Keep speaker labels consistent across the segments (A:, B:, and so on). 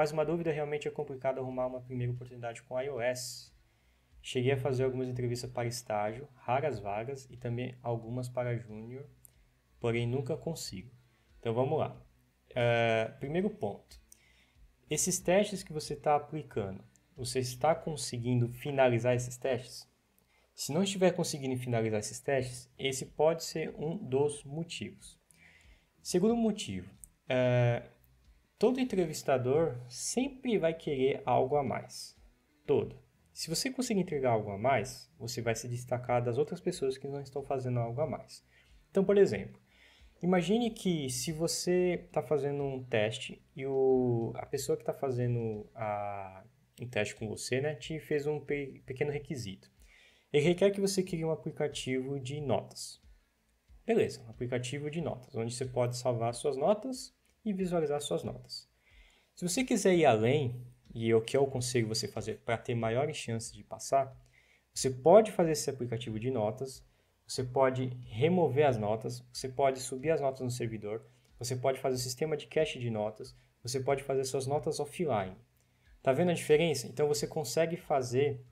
A: Mas uma dúvida realmente é complicado arrumar uma primeira oportunidade com iOS. Cheguei a fazer algumas entrevistas para estágio, raras vagas e também algumas para júnior, porém nunca consigo. Então vamos lá. Uh, primeiro ponto: esses testes que você está aplicando, você está conseguindo finalizar esses testes? Se não estiver conseguindo finalizar esses testes, esse pode ser um dos motivos. Segundo motivo, uh, Todo entrevistador sempre vai querer algo a mais. Todo. Se você conseguir entregar algo a mais, você vai se destacar das outras pessoas que não estão fazendo algo a mais. Então, por exemplo, imagine que se você está fazendo um teste e o, a pessoa que está fazendo a, um teste com você né, te fez um pe, pequeno requisito. Ele requer que você crie um aplicativo de notas. Beleza, um aplicativo de notas, onde você pode salvar suas notas e visualizar suas notas. Se você quiser ir além, e é o que eu aconselho você fazer para ter maiores chances de passar, você pode fazer esse aplicativo de notas, você pode remover as notas, você pode subir as notas no servidor, você pode fazer o sistema de cache de notas, você pode fazer suas notas offline. Tá vendo a diferença? Então você consegue fazer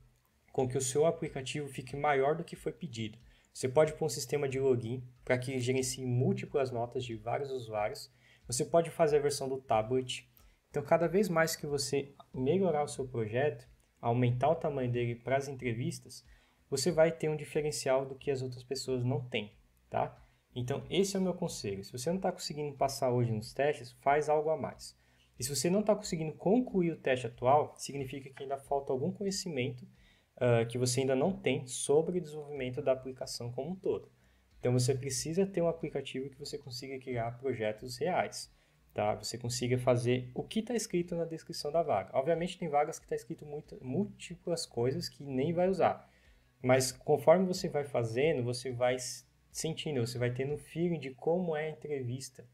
A: com que o seu aplicativo fique maior do que foi pedido. Você pode pôr um sistema de login para que gerencie múltiplas notas de vários usuários você pode fazer a versão do tablet. Então, cada vez mais que você melhorar o seu projeto, aumentar o tamanho dele para as entrevistas, você vai ter um diferencial do que as outras pessoas não têm, tá? Então, esse é o meu conselho. Se você não está conseguindo passar hoje nos testes, faz algo a mais. E se você não está conseguindo concluir o teste atual, significa que ainda falta algum conhecimento uh, que você ainda não tem sobre o desenvolvimento da aplicação como um todo. Então você precisa ter um aplicativo que você consiga criar projetos reais, tá? Você consiga fazer o que está escrito na descrição da vaga. Obviamente tem vagas que está escrito muito, múltiplas coisas que nem vai usar, mas conforme você vai fazendo, você vai sentindo, você vai tendo um feeling de como é a entrevista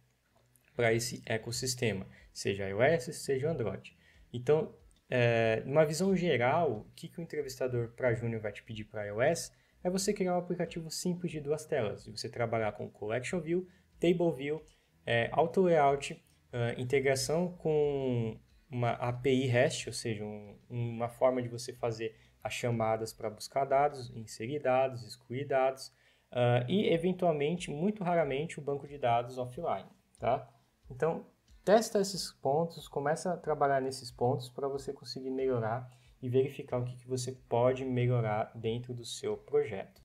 A: para esse ecossistema, seja iOS, seja Android. Então, é, numa visão geral, o que, que o entrevistador para Júnior vai te pedir para iOS? é você criar um aplicativo simples de duas telas, e você trabalhar com Collection View, Table View, é, Auto Layout, uh, integração com uma API REST, ou seja, um, uma forma de você fazer as chamadas para buscar dados, inserir dados, excluir dados, uh, e eventualmente, muito raramente, o banco de dados offline, tá? Então, testa esses pontos, começa a trabalhar nesses pontos para você conseguir melhorar e verificar o que, você pode melhorar dentro do seu projeto.